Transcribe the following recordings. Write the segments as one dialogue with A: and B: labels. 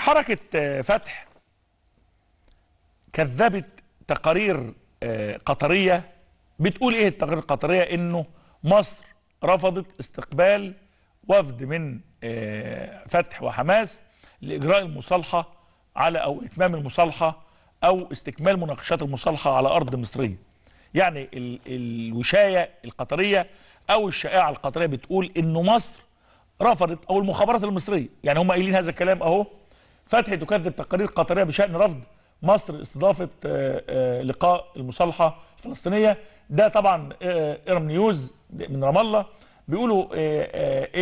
A: حركة آه، فتح كذبت تقارير آه، قطرية بتقول ايه التقارير القطرية انه مصر رفضت استقبال وفد من آه، فتح وحماس لإجراء المصالحة على أو إتمام المصالحة أو استكمال مناقشات المصالحة على أرض مصرية يعني الوشاية القطرية أو الشائعة القطرية بتقول إنه مصر رفضت أو المخابرات المصرية يعني هم قايلين هذا الكلام أهو فتحي تكذب تقارير قطريه بشان رفض مصر استضافه آه، آه، لقاء المصالحه الفلسطينيه ده طبعا آه، ارم نيوز من رام الله بيقولوا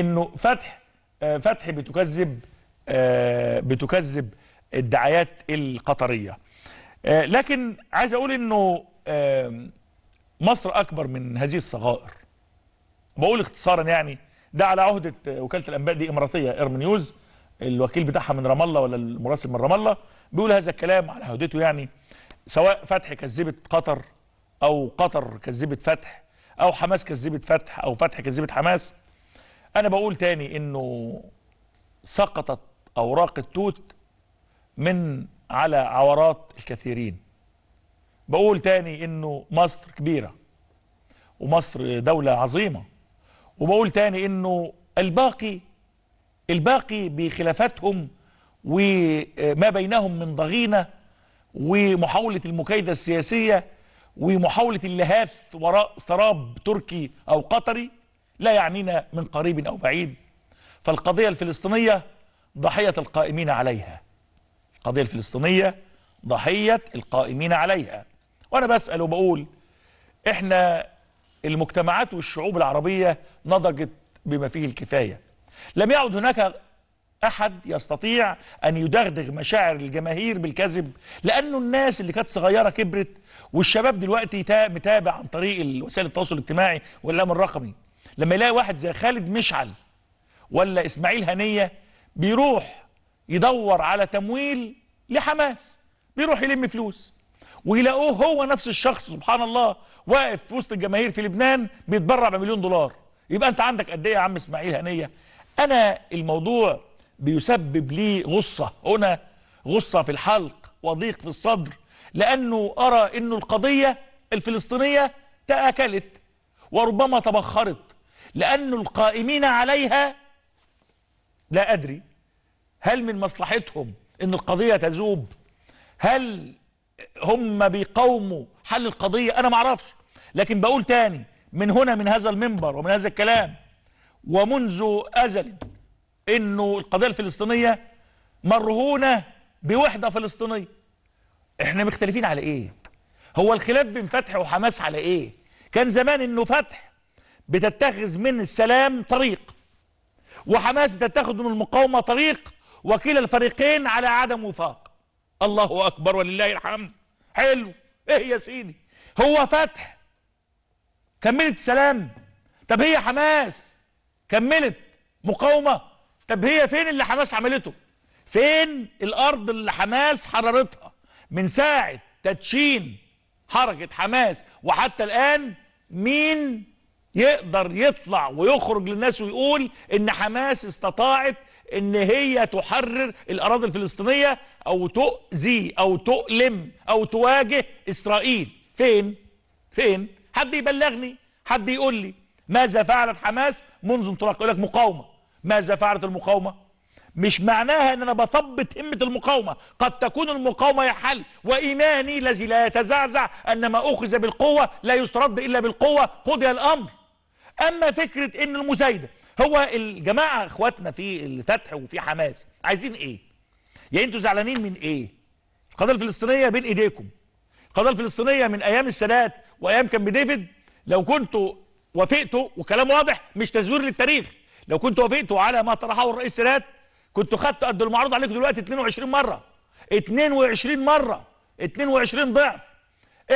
A: انه فتح فتح بتكذب بتكذب الدعايات القطريه لكن عايز اقول انه مصر اكبر من هذه الصغائر بقول اختصارا يعني ده على عهده وكاله الانباء دي اماراتيه ارم نيوز الوكيل بتاعها من رام الله ولا المراسل من رام الله بيقول هذا الكلام على هدته يعني سواء فتح كذبت قطر او قطر كذبت فتح او حماس كذبت فتح او فتح كذبت حماس انا بقول تاني انه سقطت اوراق التوت من على عورات الكثيرين بقول تاني انه مصر كبيره ومصر دولة عظيمة وبقول تاني انه الباقي الباقي بخلافاتهم وما بينهم من ضغينة ومحاولة المكايدة السياسية ومحاولة اللهاث وراء سراب تركي أو قطري لا يعنينا من قريب أو بعيد فالقضية الفلسطينية ضحية القائمين عليها القضية الفلسطينية ضحية القائمين عليها وأنا بسأل وبقول إحنا المجتمعات والشعوب العربية نضجت بما فيه الكفاية لم يعد هناك أحد يستطيع أن يدغدغ مشاعر الجماهير بالكذب لأنه الناس اللي كانت صغيرة كبرت والشباب دلوقتي متابع عن طريق وسائل التواصل الاجتماعي والإعلام الرقمي لما يلاقي واحد زي خالد مشعل ولا إسماعيل هنية بيروح يدور على تمويل لحماس بيروح يلم فلوس ويلاقوه هو نفس الشخص سبحان الله واقف في وسط الجماهير في لبنان بيتبرع بمليون دولار يبقى انت عندك قد ايه يا عم اسماعيل هنيه انا الموضوع بيسبب لي غصه هنا غصه في الحلق وضيق في الصدر لانه ارى انه القضيه الفلسطينيه تاكلت وربما تبخرت لأن القائمين عليها لا أدري هل من مصلحتهم أن القضية تذوب هل هم بيقاوموا حل القضية أنا معرفش لكن بقول تاني من هنا من هذا المنبر ومن هذا الكلام ومنذ أزل أنه القضية الفلسطينية مرهونة بوحدة فلسطينية احنا مختلفين على ايه هو الخلاف بين فتح وحماس على ايه كان زمان انه فتح بتتخذ من السلام طريق وحماس بتتخذ من المقاومة طريق وكلا الفريقين على عدم وفاق الله أكبر ولله الحمد حلو ايه يا سيدي هو فتح كملت السلام طب هي حماس كملت مقاومة طب هي فين اللي حماس عملته فين الأرض اللي حماس حررتها من ساعة تدشين حركة حماس وحتى الآن مين يقدر يطلع ويخرج للناس ويقول ان حماس استطاعت ان هي تحرر الاراضي الفلسطينيه او تؤذي او تؤلم او تواجه اسرائيل فين فين حد يبلغني حد يقول لي ماذا فعلت حماس منذ انطلاق يقول لك مقاومه ماذا فعلت المقاومه مش معناها ان انا بثبت همه المقاومه قد تكون المقاومه يا حل وايماني الذي لا يتزعزع ان ما اخذ بالقوه لا يسترد الا بالقوه قضي الامر اما فكره ان المزايده هو الجماعه اخواتنا في الفتح وفي حماس عايزين ايه يعني انتوا زعلانين من ايه القضيه الفلسطينيه بين ايديكم القضيه الفلسطينيه من ايام السادات وايام كامب ديفيد لو كنتوا وافقتوا وكلام واضح مش تزوير للتاريخ لو كنت وافقتوا على ما طرحه الرئيس سادات كنت خدت قد المعروض عليكم دلوقتي 22 مره 22 مره 22 ضعف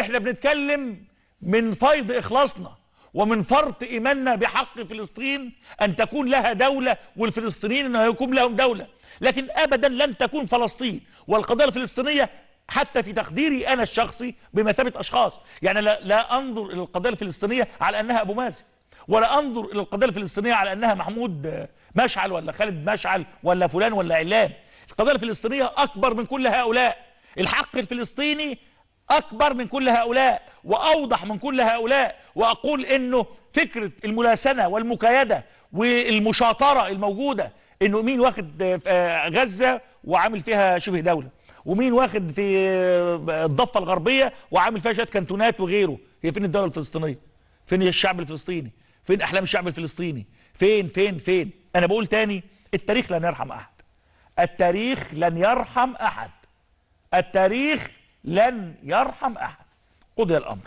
A: احنا بنتكلم من فيض اخلاصنا ومن فرط ايماننا بحق فلسطين ان تكون لها دوله والفلسطينيين ان يكون لهم دوله لكن ابدا لن تكون فلسطين والقضيه الفلسطينيه حتى في تقديري أنا الشخصي بمثابة أشخاص يعني لا, لا أنظر إلى القضية الفلسطينية على أنها أبو مازن ولا أنظر إلى القضية الفلسطينية على أنها محمود مشعل ولا خالد مشعل ولا فلان ولا علان القضية الفلسطينية أكبر من كل هؤلاء الحق الفلسطيني أكبر من كل هؤلاء وأوضح من كل هؤلاء وأقول أنه فكرة الملاسنة والمكايدة والمشاطرة الموجودة أنه مين واخد آه، غزة وعامل فيها شبه دولة ومين واخد في الضفه الغربيه وعامل فيها شويه كانتونات وغيره هي فين الدوله الفلسطينيه فين الشعب الفلسطيني فين احلام الشعب الفلسطيني فين فين فين انا بقول تاني التاريخ لن يرحم احد التاريخ لن يرحم احد التاريخ لن يرحم احد قضي الامر